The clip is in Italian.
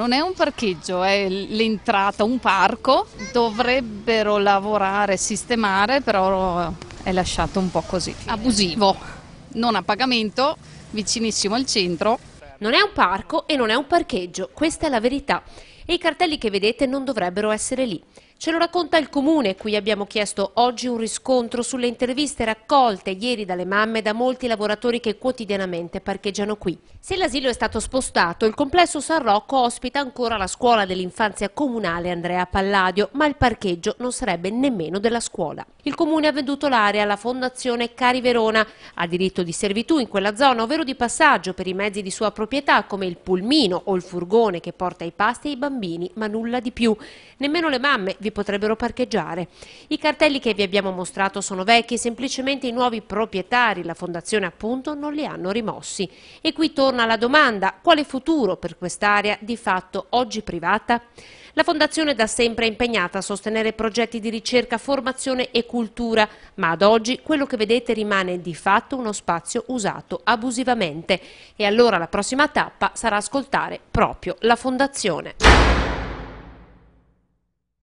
Non è un parcheggio, è l'entrata, un parco. Dovrebbero lavorare, sistemare, però è lasciato un po' così. Abusivo, non a pagamento, vicinissimo al centro. Non è un parco e non è un parcheggio, questa è la verità. E i cartelli che vedete non dovrebbero essere lì. Ce lo racconta il Comune, cui abbiamo chiesto oggi un riscontro sulle interviste raccolte ieri dalle mamme da molti lavoratori che quotidianamente parcheggiano qui. Se l'asilo è stato spostato, il complesso San Rocco ospita ancora la scuola dell'infanzia comunale Andrea Palladio, ma il parcheggio non sarebbe nemmeno della scuola. Il Comune ha venduto l'area alla Fondazione Cari Verona, ha diritto di servitù in quella zona, ovvero di passaggio per i mezzi di sua proprietà come il pulmino o il furgone che porta i pasti ai bambini, ma nulla di più. Nemmeno le mamme vi clienti potrebbero parcheggiare. I cartelli che vi abbiamo mostrato sono vecchi, semplicemente i nuovi proprietari, la fondazione appunto, non li hanno rimossi. E qui torna la domanda, quale futuro per quest'area di fatto oggi privata? La Fondazione da sempre è impegnata a sostenere progetti di ricerca, formazione e cultura, ma ad oggi quello che vedete rimane di fatto uno spazio usato abusivamente. E allora la prossima tappa sarà ascoltare proprio la Fondazione.